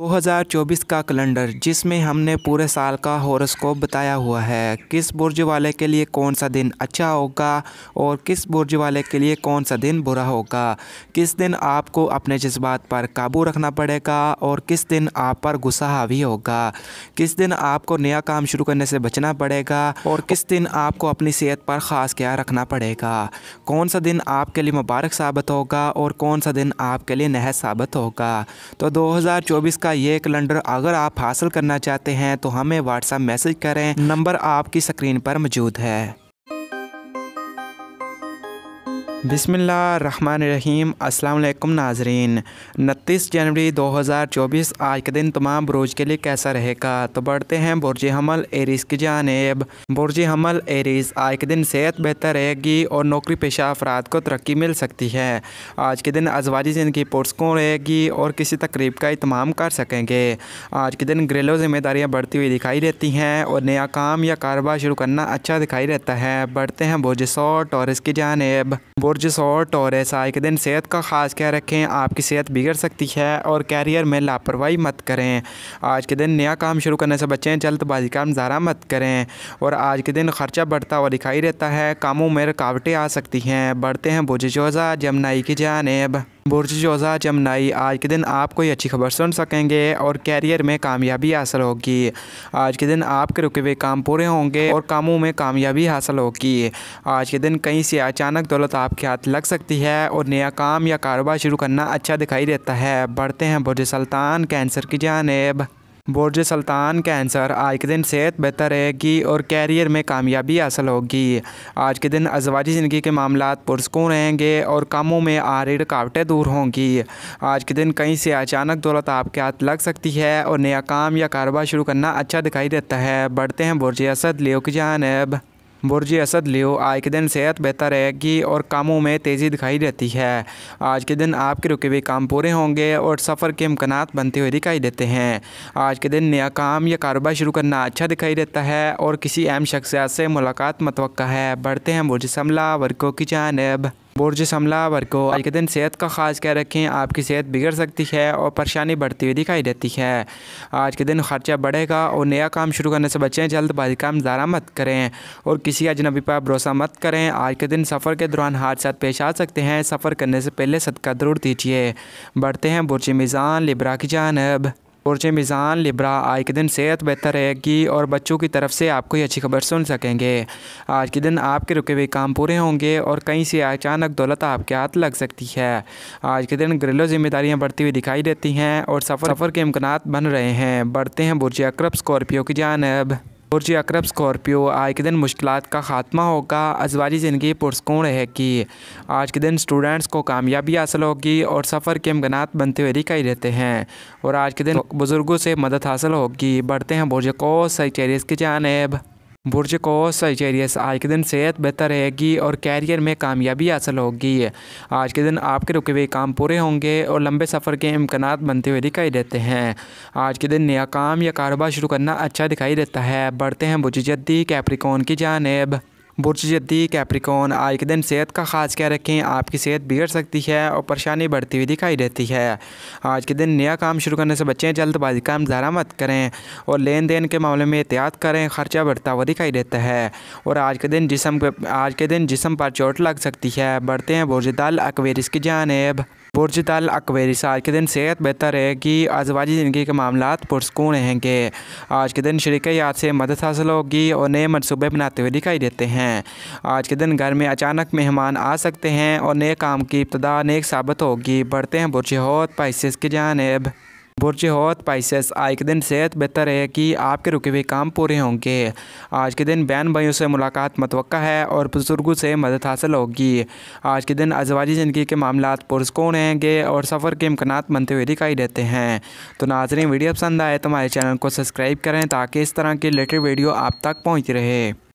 2024 का कैलेंडर जिसमें हमने पूरे साल का हॉरोस्कोप बताया हुआ है किस बुर्ज वाले के लिए कौन सा दिन अच्छा होगा और किस बुर्ज वाले के लिए कौन सा दिन बुरा होगा किस दिन आपको अपने जज्बात पर काबू रखना पड़ेगा और किस दिन आप पर गुस्सा हावी होगा किस दिन आपको नया काम शुरू करने से बचना पड़ेगा और किस दिन आपको अपनी सेहत पर ख़ास ख्याल रखना पड़ेगा कौन सा दिन आपके लिए मुबारक साबित होगा और कौन सा दिन आपके लिए नहज साबित होगा तो दो का का ये कैलेंडर अगर आप हासिल करना चाहते हैं तो हमें व्हाट्सएप मैसेज करें नंबर आपकी स्क्रीन पर मौजूद है बिसमीम् अल्लाम नाजरीन उनतीस जनवरी 2024 आज के दिन तमाम बुरज के लिए कैसा रहेगा तो बढ़ते हैं बुरज हमल एरीज़ की जानब बुरज हमल एरीज़ आज के दिन सेहत बेहतर रहेगी और नौकरी पेशा अफराद को तरक्की मिल सकती है आज के दिन अजवाजी ज़िंदगी पुरस्कों रहेगी और किसी तकरीब का इतमाम कर सकेंगे आज के दिन घरेलू जिम्मेदारियाँ बढ़ती हुई दिखाई देती हैं और नया काम या कारोबार शुरू करना अच्छा दिखाई देता है बढ़ते हैं बुरज सौ और की जानब बोर्जस और टोरेस आए के दिन सेहत का ख़ास क्या रखें आपकी सेहत बिगड़ सकती है और कैरियर में लापरवाही मत करें आज के दिन नया काम शुरू करने से बचें जल्दबाजी का नज़ारा मत करें और आज के दिन खर्चा बढ़ता हुआ दिखाई देता है कामों में रुकावटें आ सकती हैं बढ़ते हैं बोझ जोजा जमनाई की जानेब जोजा जमनाई आज के दिन आप कोई अच्छी खबर सुन सकेंगे और कैरियर में कामयाबी हासिल होगी आज के दिन आपके रुके हुए काम पूरे होंगे और कामों में कामयाबी हासिल होगी आज के दिन कहीं से अचानक दौलत आपके हाथ लग सकती है और नया काम या कारोबार शुरू करना अच्छा दिखाई देता है बढ़ते हैं बुरज सल्तान कैंसर की जानब बोर्ज सुल्तान कैंसर आज के दिन सेहत बेहतर रहेगी और कैरियर में कामयाबी हासिल होगी आज के दिन अजवाजी ज़िंदगी के मामला पुरस्कून रहेंगे और कामों में आ रही रुकावटें दूर होंगी आज के दिन कहीं से अचानक दौलत आपके हाथ लग सकती है और नया काम या कारोबार शुरू करना अच्छा दिखाई देता है बढ़ते हैं बुरज असद लियो की जानब बुरज असद लियो आज के दिन सेहत बेहतर रहेगी और कामों में तेज़ी दिखाई देती है आज के दिन आपके रुके हुए काम पूरे होंगे और सफ़र के इम्कान बनते हुए दिखाई देते हैं आज के दिन नया काम या कारोबार शुरू करना अच्छा दिखाई देता है और किसी अहम शख्सियात से मुलाकात मतवक़ा है बढ़ते हैं बुरज समला वर्कों की जानब बोर्जिस हमला वर को आज के दिन सेहत का ख़ास क्या रखें आपकी सेहत बिगड़ सकती है और परेशानी बढ़ती हुई दिखाई देती है आज के दिन खर्चा बढ़ेगा और नया काम शुरू करने से बचें जल्दबाजी का ज़रा मत करें और किसी अजनबी पर भरोसा मत करें आज के दिन सफ़र के दौरान हादसा पेश आ सकते हैं सफ़र करने से पहले सदका ज़रूर दीजिए बढ़ते हैं बुरज मिज़ान लिब्रा की जानब पुरच मिज़ान लिब्रा आज के दिन सेहत बेहतर रहेगी और बच्चों की तरफ से आपको ये अच्छी खबर सुन सकेंगे आज के दिन आपके रुके हुए काम पूरे होंगे और कहीं से अचानक दौलत आपके हाथ लग सकती है आज के दिन घरेलू जिम्मेदारियाँ बढ़ती हुई दिखाई देती हैं और सफ़र सफ़र के इम्कान बन रहे हैं बढ़ते हैं बुरज अक्रब स्कॉर्पियो की जानब और जी स्कॉर्पियो आज के दिन मुश्किल का खात्मा होगा अजवाजी ज़िंदगी पुरसकून रहेगी आज के दिन स्टूडेंट्स को कामयाबी हासिल होगी और सफ़र के इम्कान बनते हुए दिखाई देते हैं और आज के दिन बुज़ुर्गों से मदद हासिल होगी बढ़ते हैं बोर्ज को सही चेरिस की जानब बुर्ज को सजेरियस आज के दिन सेहत बेहतर रहेगी और कैरियर में कामयाबी हासिल होगी आज के दिन आपके रुके हुए काम पूरे होंगे और लंबे सफ़र के इम्कान बनते हुए दिखाई देते हैं आज के दिन नया काम या कारोबार शुरू करना अच्छा दिखाई देता है बढ़ते हैं बुजिजद्दी कैप्रिकॉन की जानब बुर्ज जद्दी कैप्रिकॉन आज के दिन सेहत का खास क्या रखें आपकी सेहत बिगड़ सकती है और परेशानी बढ़ती हुई दिखाई देती है आज के दिन नया काम शुरू करने से बचें जल्दबाजी का इजारा मत करें और लेन देन के मामले में एहतियात करें खर्चा बढ़ता हुआ दिखाई देता है और आज के दिन जिसम आज के दिन जिसम पर चोट लग सकती है बढ़ते हैं दल अकवेरिस की जानब तल अकबेरी आज के दिन सेहत बेहतर रहेगी आजवाजी ज़िंदगी के मामला पुरस्कून रहेंगे आज के दिन शरीक याद से मदद हासिल होगी और नए मनसूबे बनाते हुए दिखाई देते हैं आज के दिन घर में अचानक मेहमान आ सकते हैं और नए काम की इब्तदा नेक साबित होगी बढ़ते हैं होत पाइसिस की जानब बुरजे होत पाइसेस आज के दिन सेहत बेहतर है कि आपके रुके हुए काम पूरे होंगे आज के दिन बहन भाइयों से मुलाकात मतवक़ा है और बुज़ुर्गों से मदद हासिल होगी आज के दिन अजवाजी ज़िंदगी के मामला पुरस्कून रहेंगे और सफ़र के इम्कान बनते हुए दिखाई देते हैं तो नाजरीन वीडियो पसंद आए तो हमारे चैनल को सब्सक्राइब करें ताकि इस तरह की लेटेस्ट वीडियो आप तक पहुँच रहे